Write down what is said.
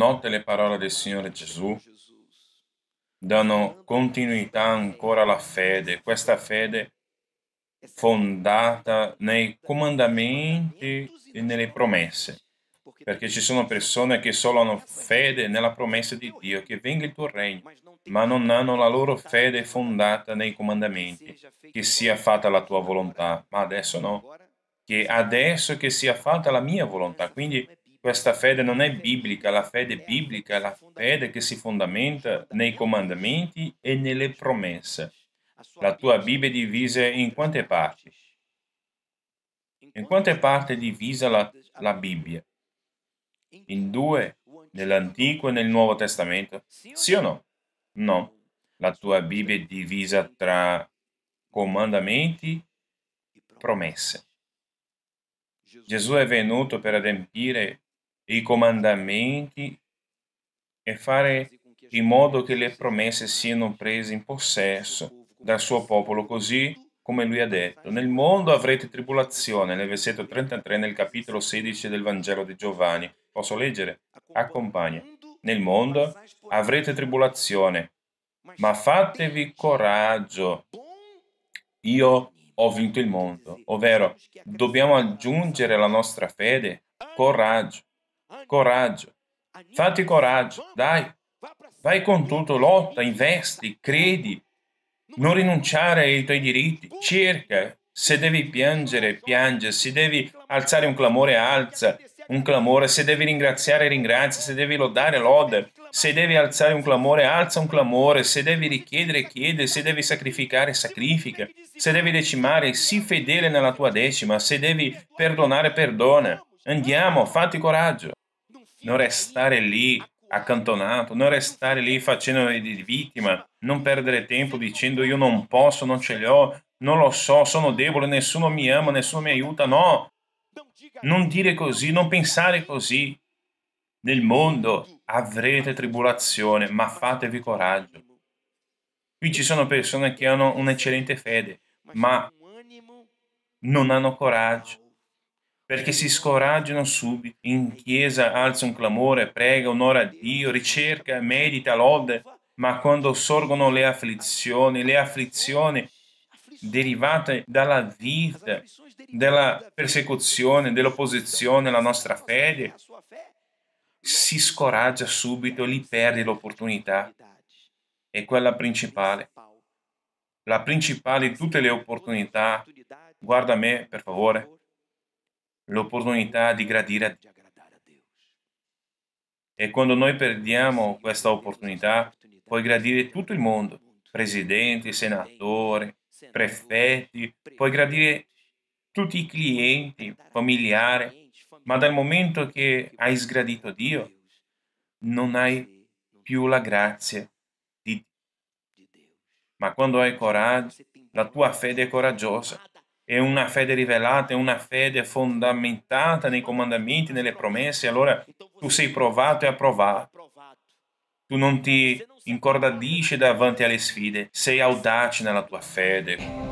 notte le parole del Signore Gesù danno continuità ancora alla fede, questa fede fondata nei comandamenti e nelle promesse, perché ci sono persone che solo hanno fede nella promessa di Dio, che venga il tuo regno, ma non hanno la loro fede fondata nei comandamenti, che sia fatta la tua volontà, ma adesso no, che adesso che sia fatta la mia volontà. Quindi questa fede non è biblica, la fede biblica è la fede che si fondamenta nei comandamenti e nelle promesse. La tua Bibbia è divisa in quante parti? In quante parti è divisa la, la Bibbia? In due, nell'Antico e nel Nuovo Testamento? Sì o no? No. La tua Bibbia è divisa tra comandamenti e promesse. Gesù è venuto per adempiere i comandamenti e fare in modo che le promesse siano prese in possesso dal suo popolo, così come lui ha detto. Nel mondo avrete tribolazione, nel versetto 33 nel capitolo 16 del Vangelo di Giovanni. Posso leggere? Accompagna. Nel mondo avrete tribolazione, ma fatevi coraggio. Io ho vinto il mondo, ovvero dobbiamo aggiungere alla nostra fede coraggio Coraggio, fatti coraggio, dai, vai con tutto, lotta, investi, credi, non rinunciare ai tuoi diritti, cerca, se devi piangere, piange, se devi alzare un clamore, alza un clamore, se devi ringraziare, ringrazia, se devi lodare, loda, se devi alzare un clamore, alza un clamore, se devi richiedere, chiede, se devi sacrificare, sacrifica, se devi decimare, sii fedele nella tua decima, se devi perdonare, perdona. Andiamo, fatti coraggio non restare lì accantonato, non restare lì facendo di vittima, non perdere tempo dicendo io non posso, non ce l'ho, non lo so, sono debole, nessuno mi ama, nessuno mi aiuta, no. Non dire così, non pensare così. Nel mondo avrete tribolazione, ma fatevi coraggio. Qui ci sono persone che hanno un'eccellente fede, ma non hanno coraggio perché si scoraggiano subito. In chiesa alza un clamore, prega, onora Dio, ricerca, medita, lode, ma quando sorgono le afflizioni, le afflizioni derivate dalla vita, dalla persecuzione, dell'opposizione alla nostra fede, si scoraggia subito lì perde l'opportunità. È quella principale. La principale di tutte le opportunità. Guarda me, per favore l'opportunità di gradire a Dio. E quando noi perdiamo questa opportunità, puoi gradire tutto il mondo, presidenti, senatori, prefetti, puoi gradire tutti i clienti, familiari, ma dal momento che hai sgradito Dio, non hai più la grazia di Dio. Ma quando hai coraggio, la tua fede è coraggiosa è una fede rivelata, è una fede fondamentata nei comandamenti, nelle promesse, allora tu sei provato e approvato. Tu non ti incordadisci davanti alle sfide, sei audace nella tua fede.